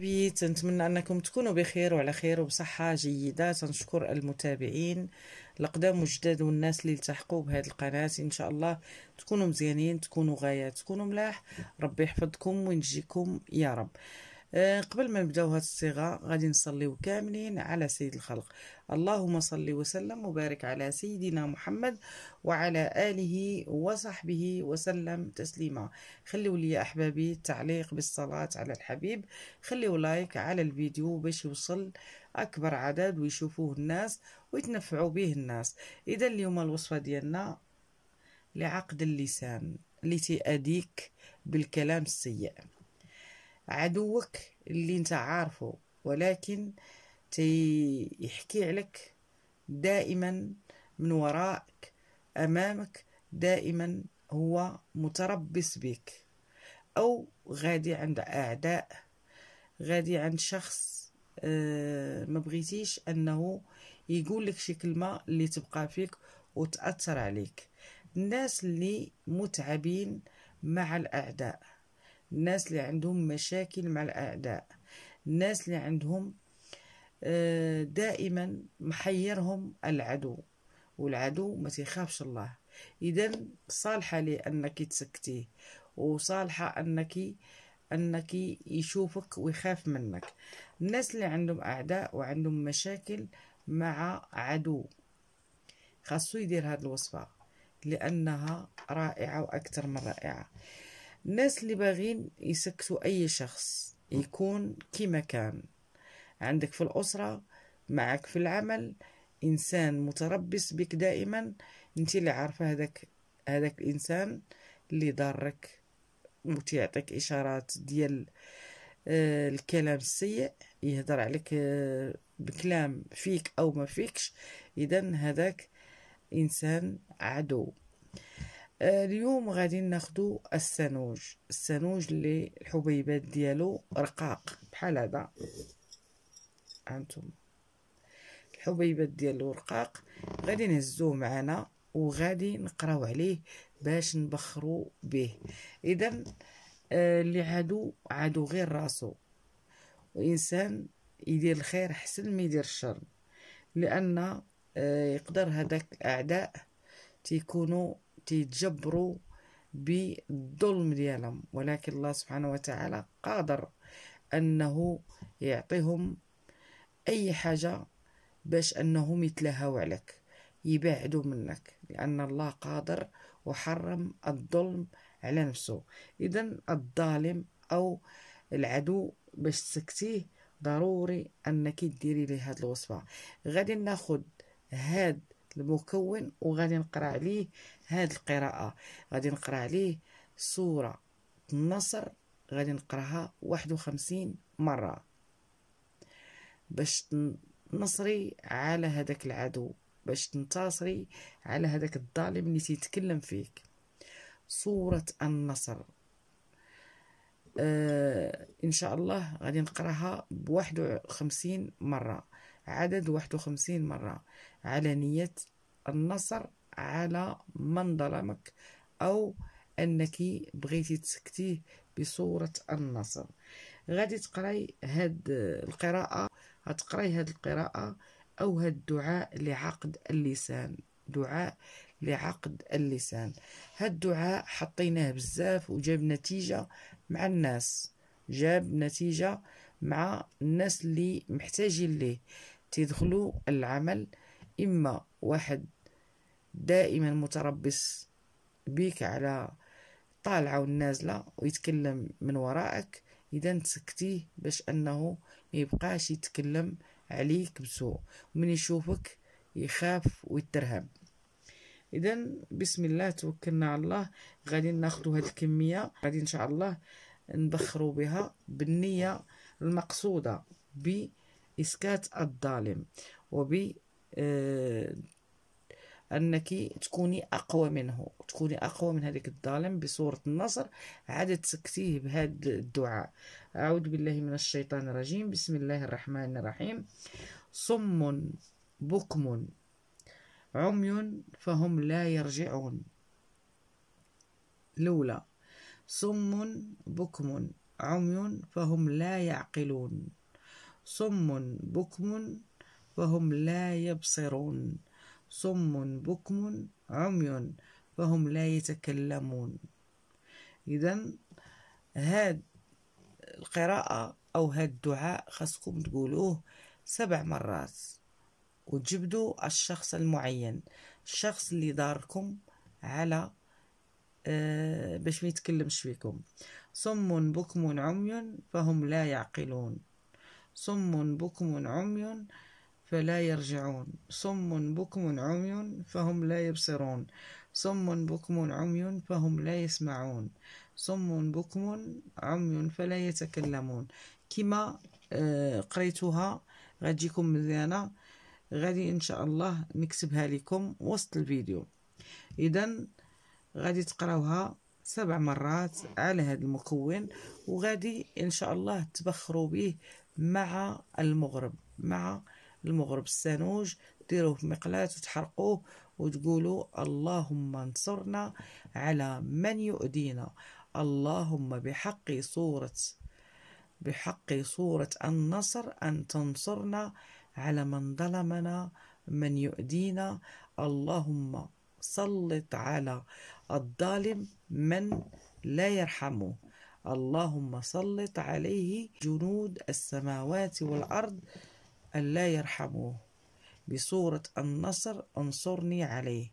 بيت نتمنى أنكم تكونوا بخير وعلى خير وبصحة جيدة تنشكر المتابعين القدام والجداد والناس اللي التحقوا بهاد القناة إن شاء الله تكونوا مزيانين تكونوا غايات تكونوا ملاح ربي يحفظكم وينجيكم يا رب آه، قبل ما نبداو هاد الصيغه غادي نصليو كاملين على سيد الخلق اللهم صل وسلم وبارك على سيدنا محمد وعلى اله وصحبه وسلم تسليما خليو لي احبابي التعليق بالصلاه على الحبيب خليو لايك على الفيديو باش يوصل اكبر عدد ويشوفوه الناس ويتنفعوا به الناس اذا اليوم الوصفه ديالنا لعقد اللسان لتأديك بالكلام السيء عدوك اللي انت عارفه ولكن تيحكي عليك دائما من ورائك امامك دائما هو متربص بك او غادي عند اعداء غادي عند شخص آه، ما بغيتيش انه يقول لك شي كلمه اللي تبقى فيك وتاثر عليك الناس اللي متعبين مع الاعداء الناس اللي عندهم مشاكل مع الأعداء الناس اللي عندهم آه، دائما محيرهم العدو والعدو ما تخافش الله إذا صالحة لأنك تسكتيه وصالحة أنك أنك يشوفك ويخاف منك الناس اللي عندهم أعداء وعندهم مشاكل مع عدو خاصو يدير هاد الوصفة لأنها رائعة وأكثر من رائعة الناس اللي باغين يسكتوا اي شخص يكون كيما كان عندك في الاسره معك في العمل انسان متربص بك دائما انت اللي عارفه هذاك هذاك الانسان اللي ضارك وتيعطيك اشارات ديال آه، الكلام السيء يهضر عليك آه، بكلام فيك او ما فيكش اذا هذاك انسان عدو اليوم غادي ناخدو السنوج السنوج اللي الحبيبات ديالو رقاق بحال هذا هانتوما الحبيبات ديالو رقاق غادي نهزوه معنا وغادي نقراو عليه باش نبخرو به اذا آه، اللي عادو عادو غير راسو وانسان يدير الخير حسن ما يدير الشر لان آه، يقدر هذاك الاعداء تيكونوا تيتجبروا بالظلم ديالهم ولكن الله سبحانه وتعالى قادر انه يعطيهم اي حاجه باش انهم يتلهوا عليك يبعدوا منك لان الله قادر وحرم الظلم على نفسه اذا الظالم او العدو باش تسكتيه ضروري انك ديري ليه هاد الوصفه غادي ناخد هاد المكون وغادي نقرا عليه هاد القراءه غادي نقرا عليه سوره النصر غادي نقراها واحد وخمسين مره باش تنصري على هذاك العدو باش تنتصري على هذاك الظالم اللي تيتكلم فيك سوره النصر آه ان شاء الله غادي نقراها بواحد وخمسين مره عدد واحد وخمسين مرة على نية النصر على من ظلمك أو أنك بغيتي تسكتيه بصورة النصر غادي تقراي هاد القراءة هتقراي هاد القراءة أو هاد الدعاء لعقد اللسان دعاء لعقد اللسان هاد الدعاء حطيناه بزاف وجاب نتيجة مع الناس جاب نتيجة مع الناس اللي محتاجين ليه تدخلوا العمل إما واحد دائما متربص بيك على طالعة والنازلة ويتكلم من وراءك إذا تسكتيه باش أنه ميبقاش يتكلم عليك بسوء ومن يشوفك يخاف ويترهب إذا بسم الله توكلنا على الله غادي ناخدو هاد الكمية غادي إن شاء الله نبخرو بها بالنية المقصودة ب إسكات الظالم وب آه، انك تكوني اقوى منه تكوني اقوى من هذاك الظالم بصوره النصر عاد تسكتيه بهذا الدعاء اعوذ بالله من الشيطان الرجيم بسم الله الرحمن الرحيم صم بكم عمي فهم لا يرجعون لولا صم بكم عمي فهم لا يعقلون صم بكم فهم لا يبصرون صم بكم عمي فهم لا يتكلمون إذا هاد القراءة أو هاد الدعاء خاصكم تقولوه سبع مرات وتجبدوا الشخص المعين الشخص اللي داركم على آه، باش ما يتكلمش فيكم صم بكم عمي فهم لا يعقلون صم بكم عمي فلا يرجعون صم بكم عمي فهم لا يبصرون صم بكم عمي فهم لا يسمعون صم بكم عمي فلا يتكلمون كما آه، قريتها غتجيكم مزيانه غادي ان شاء الله نكتبها لكم وسط الفيديو اذا غادي تقراوها سبع مرات على هذا المكون وغادي ان شاء الله تبخروا به مع المغرب مع المغرب السانوج ديروه في مقلاة وتحرقوه وتقولوا اللهم انصرنا على من يؤذينا اللهم بحق صورة بحق صورة النصر أن تنصرنا على من ظلمنا من يؤذينا اللهم سلط على الظالم من لا يرحمه اللهم سلط عليه جنود السماوات والأرض ألا يرحموه بصورة النصر انصرني عليه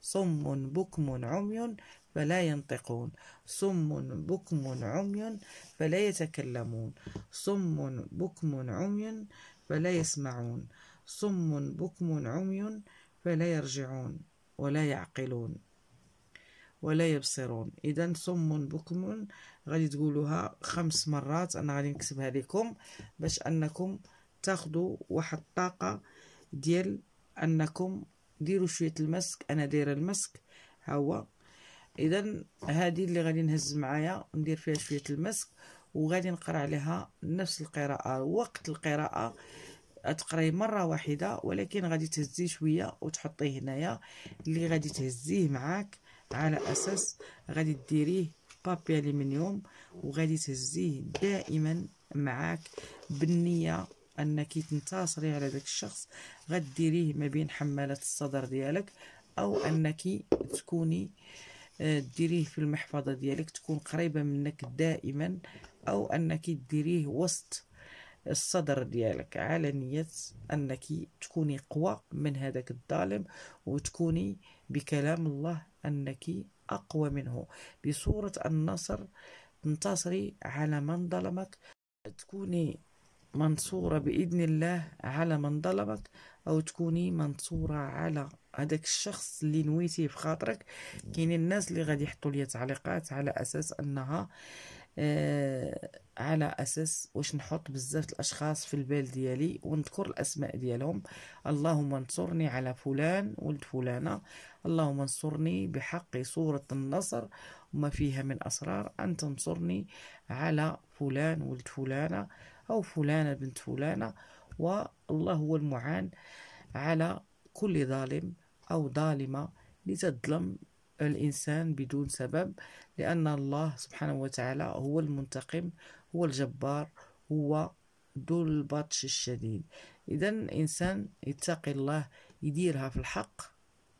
صم بكم عمي فلا ينطقون صم بكم عمي فلا يتكلمون صم بكم عمي فلا يسمعون صم بكم عمي فلا يرجعون ولا يعقلون ولا يبصرون اذا صم بكم غادي تقولوها خمس مرات انا غادي نكتبها لكم باش انكم تاخذوا واحد الطاقه ديال انكم ديروا شويه المسك انا دايره المسك ها هو اذا هذه اللي غادي نهز معايا ندير فيها شويه المسك وغادي نقرا عليها نفس القراءه وقت القراءه تقراي مره واحده ولكن غادي تهزي شويه وتحطيه هنايا اللي غادي تهزيه معاك على اساس غادي ديريه بابي الومنيوم وغادي تهزيه دائما معاك بالنيه انك تنتصري على داك الشخص غديريه ما بين حمالات الصدر ديالك او انك تكوني آه، ديريه في المحفظة ديالك تكون قريبة منك دائما او انك ديريه وسط الصدر ديالك على نية انك تكوني قوى من هذاك الظالم وتكوني بكلام الله أنك أقوى منه بصورة النصر تنتصري على من ظلمك تكوني منصورة بإذن الله على من ظلمك أو تكوني منصورة على هذاك الشخص اللي نويتيه في خاطرك كاين الناس اللي غادي يحطوا لي تعليقات على أساس أنها آه على أساس واش نحط بزاف الأشخاص في البال ديالي ونذكر الأسماء ديالهم اللهم انصرني على فلان ولد فلانة اللهم انصرني بحق سوره النصر وما فيها من أسرار أن تنصرني على فلان ولد فلانة أو فلانة بنت فلانة والله هو المعان على كل ظالم أو ظالمة لتظلم الإنسان بدون سبب لأن الله سبحانه وتعالى هو المنتقم هو الجبار هو ذو البطش الشديد إذا الإنسان يتقي الله يديرها في الحق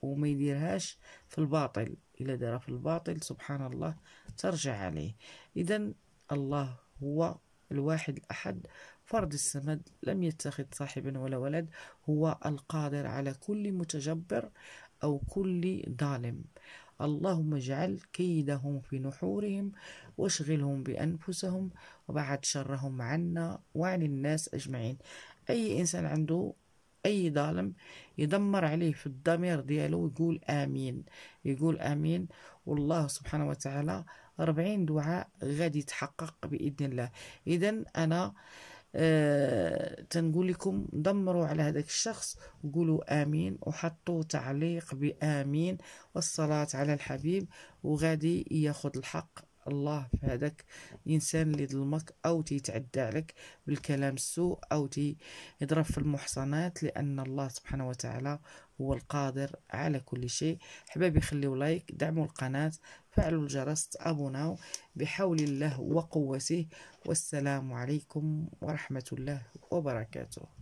وما يديرهاش في الباطل إلا دارها في الباطل سبحان الله ترجع عليه إذا الله هو الواحد الأحد فرد السمد لم يتخذ صاحبا ولا ولد هو القادر على كل متجبر أو كل ظالم اللهم اجعل كيدهم في نحورهم واشغلهم بأنفسهم وبعد شرهم عنا وعن الناس أجمعين أي إنسان عنده أي ظالم يدمر عليه في الضمير ديالو ويقول آمين يقول آمين والله سبحانه وتعالى أربعين دعاء غادي يتحقق بإذن الله إذا أنا آه، تنقول لكم دمروا على هذاك الشخص وقولوا امين وحطوا تعليق بامين والصلاه على الحبيب وغادي ياخذ الحق الله في هذاك الانسان اللي ظلمك او تيتعدى عليك بالكلام السوء او تيضرب في المحصنات لان الله سبحانه وتعالى هو القادر على كل شيء حبايبي خليو لايك دعموا القناه فعلوا الجرس تابوناو بحول الله وقوته والسلام عليكم ورحمه الله وبركاته